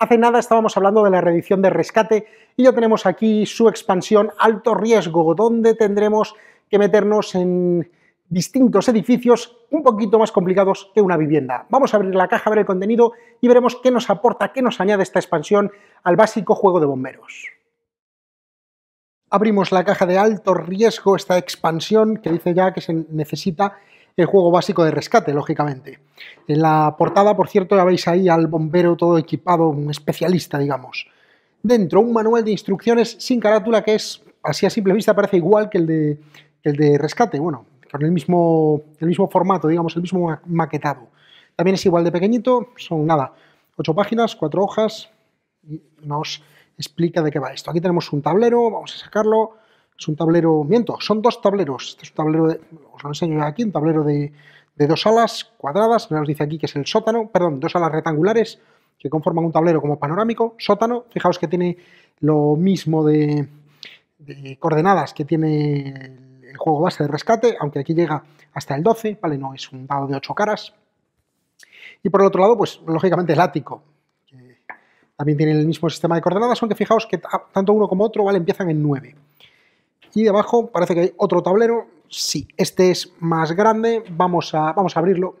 Hace nada estábamos hablando de la reedición de rescate y ya tenemos aquí su expansión alto riesgo, donde tendremos que meternos en distintos edificios un poquito más complicados que una vivienda. Vamos a abrir la caja, a ver el contenido y veremos qué nos aporta, qué nos añade esta expansión al básico juego de bomberos. Abrimos la caja de alto riesgo, esta expansión que dice ya que se necesita el juego básico de rescate, lógicamente. En la portada, por cierto, ya veis ahí al bombero todo equipado, un especialista, digamos. Dentro, un manual de instrucciones sin carátula que es, así a simple vista, parece igual que el de, el de rescate, bueno, con el mismo, el mismo formato, digamos, el mismo maquetado. También es igual de pequeñito, son nada, ocho páginas, cuatro hojas, y nos explica de qué va esto. Aquí tenemos un tablero, vamos a sacarlo, es un tablero, miento, son dos tableros. Este es un tablero, os lo enseño aquí, un tablero de, dos alas cuadradas, nos dice aquí que es el sótano, perdón, dos alas rectangulares que conforman un tablero como panorámico, sótano, fijaos que tiene lo mismo de, coordenadas que tiene el juego base de rescate, aunque aquí llega hasta el 12, ¿vale? No es un dado de ocho caras. Y por el otro lado, pues lógicamente el ático, que también tiene el mismo sistema de coordenadas, aunque fijaos que tanto uno como otro, ¿vale? Empiezan en 9. Y debajo parece que hay otro tablero. Sí, este es más grande. Vamos a, vamos a abrirlo.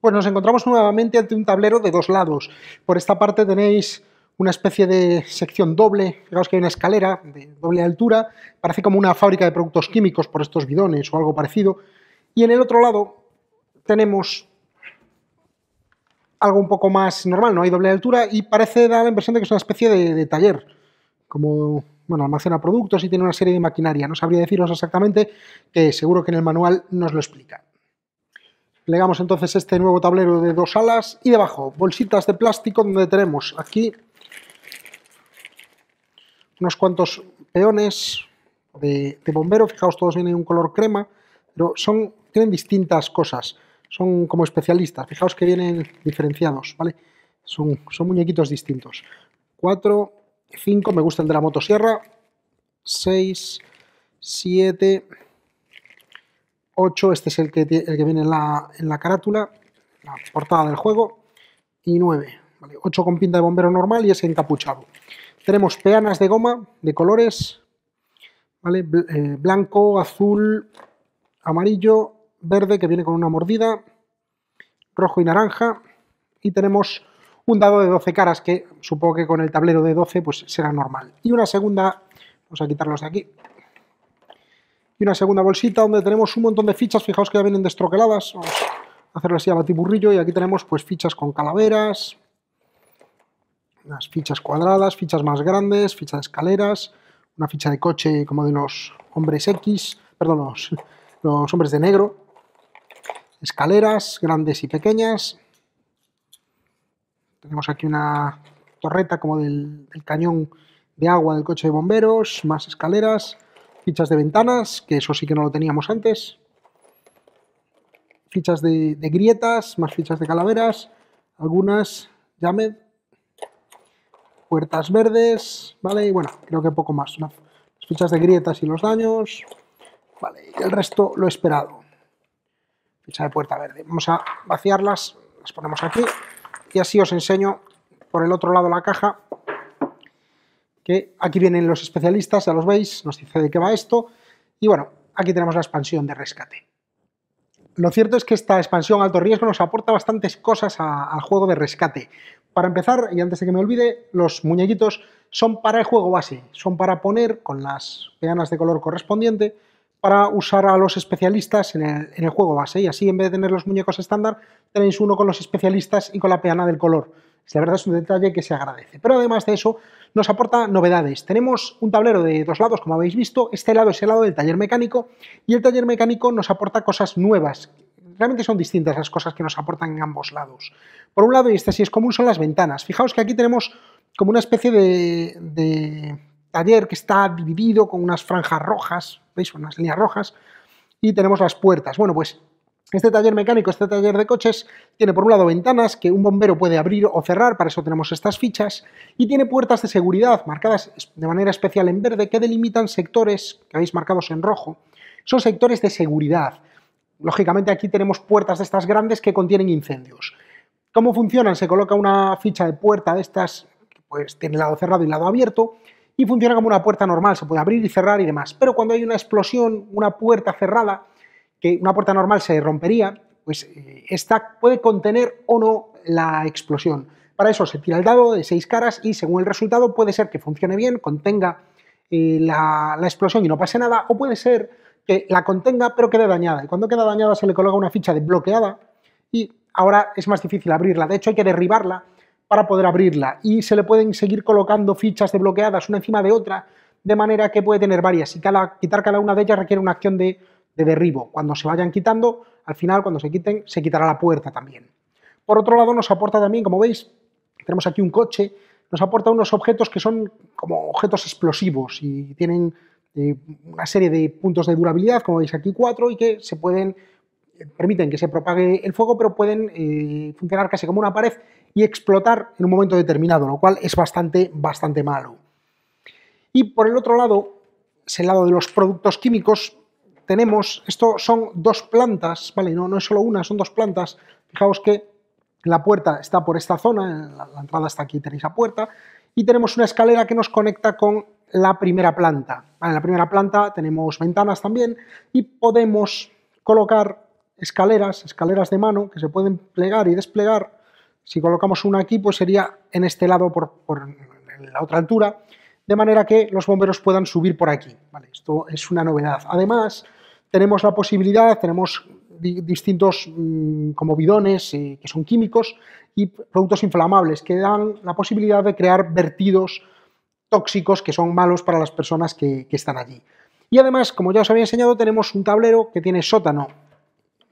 Pues nos encontramos nuevamente ante un tablero de dos lados. Por esta parte tenéis una especie de sección doble, fijaos que hay una escalera de doble altura, parece como una fábrica de productos químicos por estos bidones o algo parecido, y en el otro lado tenemos algo un poco más normal, no hay doble altura, y parece dar la impresión de que es una especie de taller como bueno, almacena productos y tiene una serie de maquinaria. No sabría deciros exactamente, que seguro que en el manual nos lo explica. Plegamos entonces este nuevo tablero de dos alas y debajo bolsitas de plástico donde tenemos aquí unos cuantos peones de, bombero. Fijaos, todos vienen en un color crema, pero son, tienen distintas cosas. Son como especialistas. Fijaos que vienen diferenciados, ¿vale? Son, son muñequitos distintos. Cuatro, 5, me gusta el de la motosierra. 6, 7, 8, este es el que, el que viene en la, carátula, la portada del juego. Y 9, 8 con pinta de bombero normal y ese encapuchado. Tenemos peanas de goma de colores, eh, blanco, azul, amarillo, verde que viene con una mordida, rojo y naranja. Y tenemos un dado de 12 caras, que supongo que con el tablero de 12 pues será normal. Y una segunda, vamos a quitarlos de aquí, y una segunda bolsita donde tenemos un montón de fichas, fijaos que ya vienen destroqueladas, vamos a hacerlo así a batiburrillo, y aquí tenemos pues fichas con calaveras, unas fichas cuadradas, fichas más grandes, fichas de escaleras, una ficha de coche como de los hombres X, perdón, los, los hombres de negro, escaleras grandes y pequeñas, tenemos aquí una torreta como del, cañón de agua del coche de bomberos, más escaleras, fichas de ventanas, que eso sí que no lo teníamos antes, fichas de, grietas, más fichas de calaveras, algunas, llamed, puertas verdes, ¿vale? Y bueno, creo que poco más, las fichas de grietas y los daños, ¿vale? Y el resto lo esperado. Ficha de puerta verde. Vamos a vaciarlas, las ponemos aquí. Y así os enseño por el otro lado la caja, que aquí vienen los especialistas, ya los veis, nos dice de qué va esto. Y bueno, aquí tenemos la expansión de rescate. Lo cierto es que esta expansión alto riesgo nos aporta bastantes cosas al juego de rescate. Para empezar, y antes de que me olvide, los muñequitos son para el juego base, son para poner con las peanas de color correspondiente para usar a los especialistas en el, juego base. Y así, en vez de tener los muñecos estándar, tenéis uno con los especialistas y con la peana del color. La verdad es un detalle que se agradece. Pero además de eso, nos aporta novedades. Tenemos un tablero de dos lados, como habéis visto. Este lado es el lado del taller mecánico. Y el taller mecánico nos aporta cosas nuevas. Realmente son distintas las cosas que nos aportan en ambos lados. Por un lado, y este sí es común, son las ventanas. Fijaos que aquí tenemos como una especie de, de taller que está dividido con unas franjas rojas, veis unas líneas rojas, y tenemos las puertas. Bueno, pues este taller mecánico, este taller de coches, tiene por un lado ventanas que un bombero puede abrir o cerrar, para eso tenemos estas fichas, y tiene puertas de seguridad marcadas de manera especial en verde que delimitan sectores que habéis marcados en rojo. Son sectores de seguridad. Lógicamente aquí tenemos puertas de estas grandes que contienen incendios. ¿Cómo funcionan? Se coloca una ficha de puerta de estas, pues tiene el lado cerrado y lado abierto, y funciona como una puerta normal, se puede abrir y cerrar y demás. Pero cuando hay una explosión, una puerta cerrada, que una puerta normal se rompería, pues eh, esta puede contener o no la explosión. Para eso se tira el dado de seis caras y según el resultado puede ser que funcione bien, contenga eh, la, la explosión y no pase nada, o puede ser que la contenga pero quede dañada. Y cuando queda dañada se le coloca una ficha de bloqueada y ahora es más difícil abrirla. De hecho hay que derribarla para poder abrirla. Y se le pueden seguir colocando fichas desbloqueadas una encima de otra, de manera que puede tener varias. Y quitar cada una de ellas requiere una acción de, derribo. Cuando se vayan quitando, al final, cuando se quiten, se quitará la puerta también. Por otro lado, nos aporta también, como veis, tenemos aquí un coche, nos aporta unos objetos que son como objetos explosivos y tienen eh, una serie de puntos de durabilidad, como veis aquí cuatro, y que se pueden permiten que se propague el fuego, pero pueden eh, funcionar casi como una pared y explotar en un momento determinado, lo cual es bastante, bastante malo. Y por el otro lado, es el lado de los productos químicos, tenemos, esto son dos plantas, ¿vale? No, no es solo una, son dos plantas. Fijaos que la puerta está por esta zona, la, la entrada está aquí, tenéis la puerta, y tenemos una escalera que nos conecta con la primera planta. en la primera planta tenemos ventanas también y podemos colocar escaleras, escaleras de mano, que se pueden plegar y desplegar. Si colocamos una aquí, pues sería en este lado por, la otra altura, de manera que los bomberos puedan subir por aquí. esto es una novedad. Además, tenemos la posibilidad, tenemos distintos mm, como bidones eh, que son químicos y productos inflamables que dan la posibilidad de crear vertidos tóxicos que son malos para las personas que, que están allí. Y además, como ya os había enseñado, tenemos un tablero que tiene sótano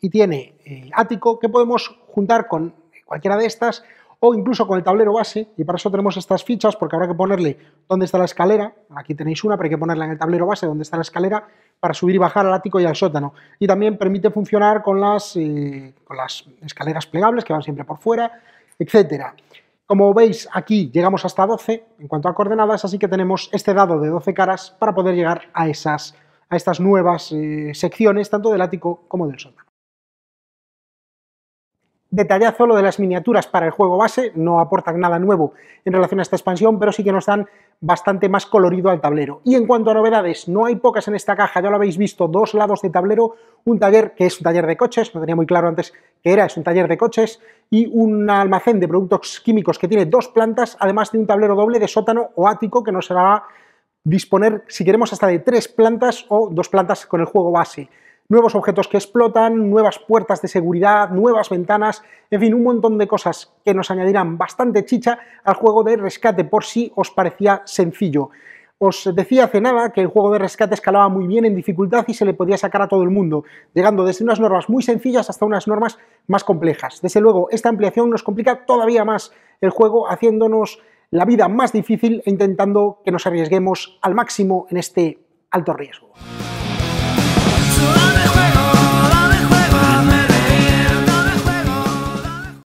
y tiene el eh, ático que podemos juntar con eh, cualquiera de estas o incluso con el tablero base, y para eso tenemos estas fichas, porque habrá que ponerle dónde está la escalera, aquí tenéis una, pero hay que ponerla en el tablero base, donde está la escalera, para subir y bajar al ático y al sótano. Y también permite funcionar con las, eh, las escaleras plegables, que van siempre por fuera, etcétera. Como veis, aquí llegamos hasta 12 en cuanto a coordenadas, así que tenemos este dado de 12 caras para poder llegar a, esas, a estas nuevas secciones, tanto del ático como del sótano detallazo lo de las miniaturas para el juego base, no aportan nada nuevo en relación a esta expansión, pero sí que nos dan bastante más colorido al tablero. Y en cuanto a novedades, no hay pocas en esta caja, ya lo habéis visto, dos lados de tablero, un taller que es un taller de coches, no tenía muy claro antes que era, es un taller de coches, y un almacén de productos químicos que tiene dos plantas, además de un tablero doble de sótano o ático que nos hará disponer, si queremos, hasta de tres plantas o dos plantas con el juego base nuevos objetos que explotan, nuevas puertas de seguridad, nuevas ventanas, en fin, un montón de cosas que nos añadirán bastante chicha al juego de rescate por si os parecía sencillo. Os decía hace nada que el juego de rescate escalaba muy bien en dificultad y se le podía sacar a todo el mundo, llegando desde unas normas muy sencillas hasta unas normas más complejas. Desde luego, esta ampliación nos complica todavía más el juego, haciéndonos la vida más difícil e intentando que nos arriesguemos al máximo en este alto riesgo.